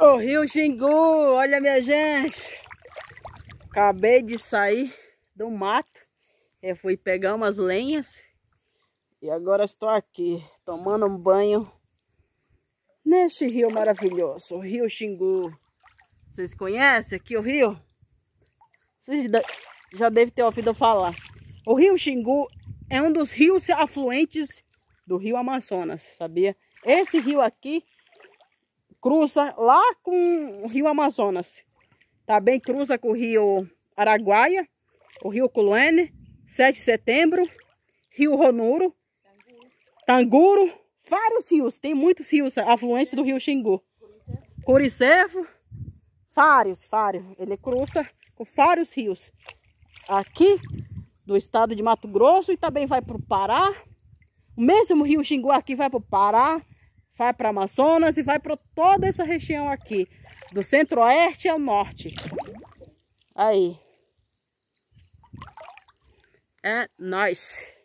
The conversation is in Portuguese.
O rio Xingu, olha minha gente. Acabei de sair do mato. Eu fui pegar umas lenhas. E agora estou aqui, tomando um banho neste rio maravilhoso, o rio Xingu. Vocês conhecem aqui o rio? Vocês já devem ter ouvido falar. O rio Xingu é um dos rios afluentes do rio Amazonas, sabia? Esse rio aqui cruza lá com o rio Amazonas. Também cruza com o rio Araguaia, o rio Culuene, 7 de setembro, rio Ronuro, Tanguro, vários rios, tem muitos rios, afluência do rio Xingu. Coricevo, vários, vários. Ele cruza com vários rios. Aqui do estado de Mato Grosso e também vai para o Pará, o mesmo rio Xingu aqui vai para o Pará, vai para Amazonas e vai para toda essa região aqui, do centro-oeste ao norte. Aí. É nóis.